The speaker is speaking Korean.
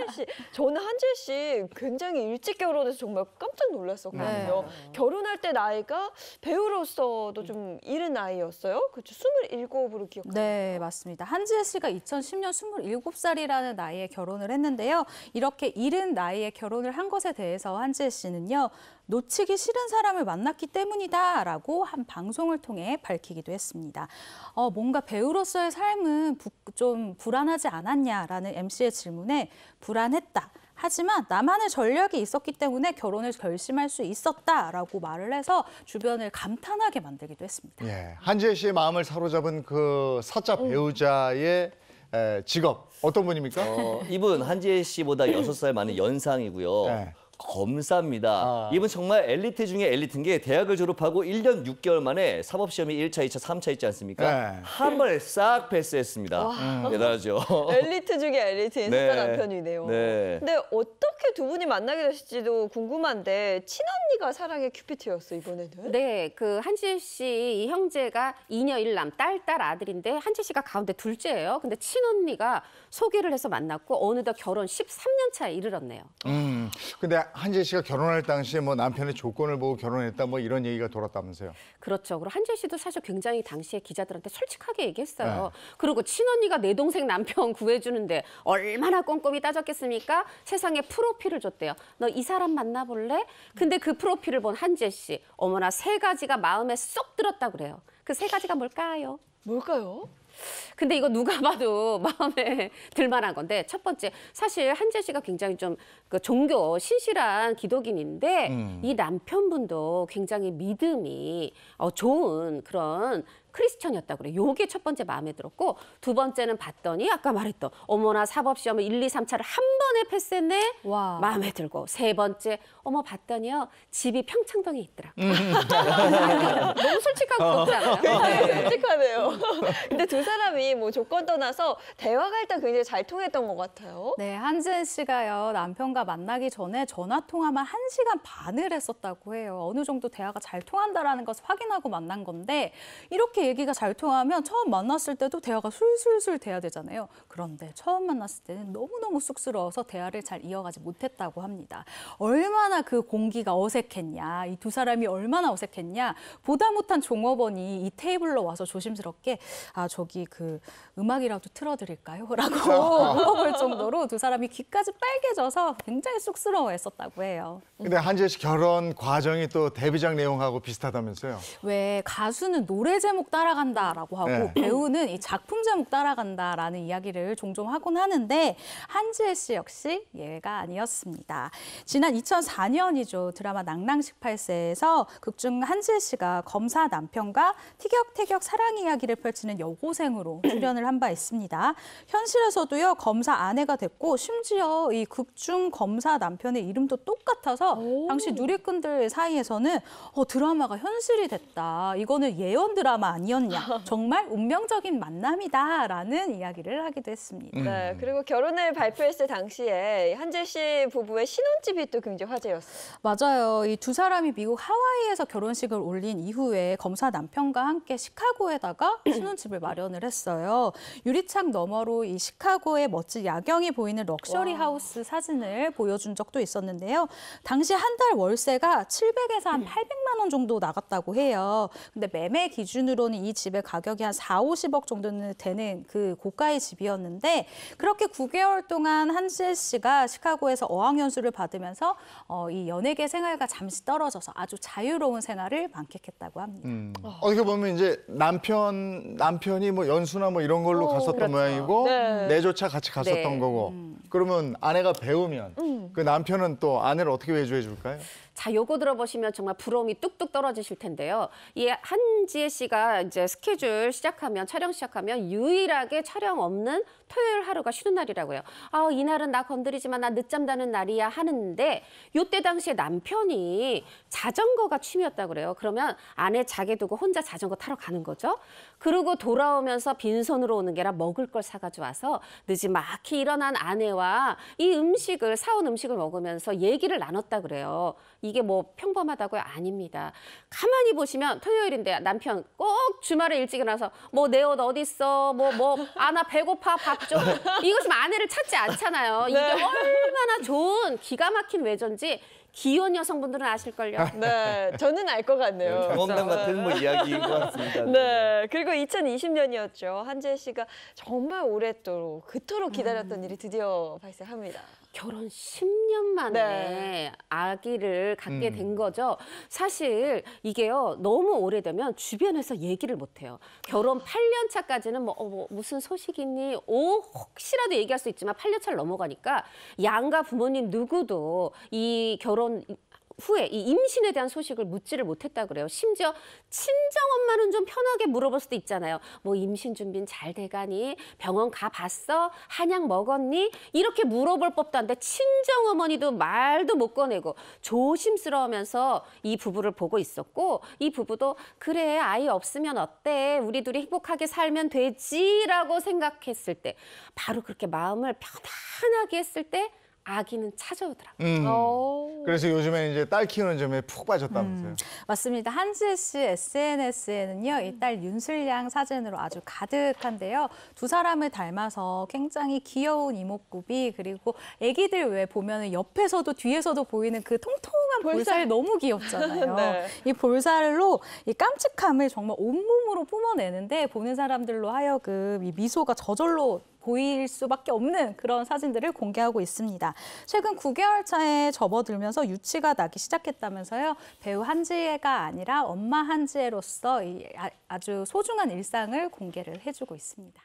한줄 씨, 저는 한줄 씨 굉장히 일찍 결혼해서 정말 깜짝 놀랐었거든요. 네. 네. 결혼할 때 나이가 배우로서도 음. 좀 이른 나이였어요. 그렇죠. 27으로 기억합니 네, 맞습니다. 한지혜 씨가 2010년 27살이라는 나이에 결혼을 했는데요. 이렇게 이른 나이에 결혼을 한 것에 대해서 한지혜 씨는요. 놓치기 싫은 사람을 만났기 때문이다라고 한 방송을 통해 밝히기도 했습니다. 어, 뭔가 배우로서의 삶은 부, 좀 불안하지 않았냐라는 MC의 질문에 불안했다. 하지만 나만의 전략이 있었기 때문에 결혼을 결심할 수 있었다라고 말을 해서 주변을 감탄하게 만들기도 했습니다. 예, 한지혜 씨의 마음을 사로잡은 그 사자 배우자의 에, 직업 어떤 분입니까? 어, 이분 한지혜 씨보다 여살 많은 연상이고요. 네. 검사입니다. 아. 이분 정말 엘리트 중에 엘리트인 게 대학을 졸업하고 1년 6개월 만에 사법시험이 1차, 2차, 3차 있지 않습니까? 네. 한 번에 싹 패스했습니다. 와. 대단하죠. 엘리트 중에 엘리트인 네. 숫자 남편이네요. 네. 근데 어떻게 두 분이 만나게 되실지도 궁금한데 친언니가 사랑의 큐피트였어 이번에는? 네, 그 한지혜 씨 형제가 이녀일남 딸, 딸, 아들인데 한지혜 씨가 가운데 둘째예요. 근데 친언니가 소개를 해서 만났고 어느덧 결혼 13년 차에 이르렀네요. 음, 근데 한재 씨가 결혼할 당시에 뭐 남편의 조건을 보고 결혼했다 뭐 이런 얘기가 돌았다면서요. 그렇죠. 그리고 한재 씨도 사실 굉장히 당시에 기자들한테 솔직하게 얘기했어요. 네. 그리고 친언니가 내 동생 남편 구해주는데 얼마나 꼼꼼히 따졌겠습니까? 세상에 프로필을 줬대요. 너 이 사람 만나볼래? 근데 그 프로필을 본 한재 씨, 어머나 세 가지가 마음에 쏙 들었다 그래요. 그 세 가지가 뭘까요? 뭘까요? 근데 이거 누가 봐도 마음에 들만한 건데 첫 번째 사실 한재 씨가 굉장히 좀그 종교 신실한 기독인인데 음. 이 남편분도 굉장히 믿음이 어, 좋은 그런 크리스천이었다 그래. 요게 첫 번째 마음에 들었고 두 번째는 봤더니 아까 말했던 어머나 사법 시험을 1, 2, 3차를 한 번에 패스했네. 와. 마음에 들고 세 번째 어머 봤더니요. 집이 평창동에 있더라고. 음. 너무 솔직하고 어. 그아요 어. 솔직하네요. 근데 두 사람이 뭐 조건 떠나서 대화가 일단 굉장히 잘 통했던 것 같아요. 네, 한지은 씨가요. 남편과 만나기 전에 전화 통화만 한시간 반을 했었다고 해요. 어느 정도 대화가 잘 통한다라는 것을 확인하고 만난 건데 이렇게 이렇게 얘기가 잘 통하면 처음 만났을 때도 대화가 술술술 돼야 되잖아요. 그런데 처음 만났을 때는 너무너무 쑥스러워서 대화를 잘 이어가지 못했다고 합니다. 얼마나 그 공기가 어색했냐, 이 두 사람이 얼마나 어색했냐, 보다 못한 종업원이 이 테이블로 와서 조심스럽게 아, 저기 그 음악이라도 틀어드릴까요? 라고 물어볼 정도로 두 사람이 귀까지 빨개져서 굉장히 쑥스러워 했었다고 해요. 근데 한지혜 씨 결혼 과정이 또 데뷔작 내용하고 비슷하다면서요? 왜 가수는 노래 제목 따라간다라고 하고 네. 배우는 이 작품 제목 따라간다라는 이야기를 종종 하곤 하는데 한지혜 씨 역시 예가 외 아니었습니다. 지난 2004년이죠. 드라마 낭낭 18세에서 극중 한지혜 씨가 검사 남편과 티격태격 사랑 이야기를 펼치는 여고생으로 출연을 한 바 있습니다. 현실에서도요 검사 아내가 됐고 심지어 이 극중 검사 남편의 이름도 똑같아서 오. 당시 누리꾼들 사이에서는 어, 드라마가 현실이 됐다. 이거는 예언 드라마 아니 아니었냐. 정말 운명적인 만남이다라는 이야기를 하기도 했습니다. 네, 음. 네, 그리고 결혼을 발표했을 당시에 한재 씨 부부의 신혼집이 또 굉장히 화제였어요. 맞아요. 이 두 사람이 미국 하와이에서 결혼식을 올린 이후에 검사 남편과 함께 시카고에다가 신혼집을 마련을 했어요. 유리창 너머로 이 시카고의 멋진 야경이 보이는 럭셔리 와. 하우스 사진을 보여준 적도 있었는데요. 당시 한 달 월세가 700에서 한 800만 음. 원 정도 나갔다고 해요. 근데 매매 기준으로는 기본이 집의 가격이 한 4, 50억 정도는 되는 그 고가의 집이었는데 그렇게 9개월 동안 한지혜 씨가 시카고에서 어학연수를 받으면서 어, 이 연예계 생활과 잠시 떨어져서 아주 자유로운 생활을 만끽했다고 합니다. 음. 어. 어떻게 보면 이제 남편 남편이 뭐 연수나 뭐 이런 걸로 오, 갔었던 그렇죠. 모양이고 네. 내조차 같이 네. 갔었던 네. 거고 음. 그러면 아내가 배우면 음. 그 남편은 또 아내를 어떻게 외주해 줄까요? 자, 요거 들어보시면 정말 부러움이 뚝뚝 떨어지실 텐데요. 이 한지혜 씨가 이제 스케줄 시작하면 촬영 시작하면 유일하게 촬영 없는 토요일 하루가 쉬는 날이라고요. 아, 이날은 나 건드리지만 나 늦잠 자는 날이야 하는데 요때 당시에 남편이 자전거가 취미였다 그래요. 그러면 아내 자게 두고 혼자 자전거 타러 가는 거죠. 그리고 돌아오면서 빈손으로 오는 게라 먹을 걸 사가지고 와서 늦지막히 일어난 아내와 이 음식을 사온 음식을 먹으면서 얘기를 나눴다 그래요. 이게 뭐 평범하다고요? 아닙니다. 가만히 보시면 토요일인데 남편 꼭 주말에 일찍 일어나서 뭐 내 옷 어디 있어? 뭐 뭐 아 나 배고파 밥 좀. 이것이 아내를 찾지 않잖아요. 네. 이게 네. 얼마나 좋은 기가 막힌 외전지 기혼 여성분들은 아실걸요. 네, 저는 알 것 같네요. 경험담 네, 그렇죠. 같은 뭐 이야기인 것 같습니다. 네, 네. 그리고 2020년이었죠. 한재 씨가 정말 오랫도록 그토록 기다렸던 음. 일이 드디어 발생합니다. 결혼 10년 만에 네. 아기를 갖게 음. 된 거죠. 사실 이게요 너무 오래되면 주변에서 얘기를 못 해요. 결혼 8년 차까지는 뭐, 어, 뭐 무슨 소식이니 오 혹시라도 얘기할 수 있지만 8년 차를 넘어가니까 양가 부모님 누구도 이 결혼 후에 이 임신에 대한 소식을 묻지를 못했다 그래요. 심지어 친정 엄마는 좀 편하게 물어볼 수도 있잖아요. 뭐 임신 준비는 잘 돼가니 병원 가봤어 한약 먹었니 이렇게 물어볼 법도 한데 친정 어머니도 말도 못 꺼내고 조심스러우면서 이 부부를 보고 있었고 이 부부도 그래 아이 없으면 어때 우리 둘이 행복하게 살면 되지라고 생각했을 때 바로 그렇게 마음을 편안하게 했을 때 아기는 찾아오더라고요. 음. 어. 그래서 요즘에 이제 딸 키우는 점에 푹 빠졌다면서요. 음. 맞습니다. 한지혜 씨 SNS에는요, 이 딸 윤슬양 사진으로 아주 가득한데요. 두 사람을 닮아서 굉장히 귀여운 이목구비, 그리고 아기들 왜 보면 은 옆에서도 뒤에서도 보이는 그 통통 뚱뚱한 볼살. 이 너무 귀엽잖아요. 네. 이 볼살로 이 깜찍함을 정말 온몸으로 뿜어내는데 보는 사람들로 하여금 이 미소가 저절로 보일 수밖에 없는 그런 사진들을 공개하고 있습니다. 최근 9개월 차에 접어들면서 유치가 나기 시작했다면서요. 배우 한지혜가 아니라 엄마 한지혜로서 아, 아주 소중한 일상을 공개를 해주고 있습니다.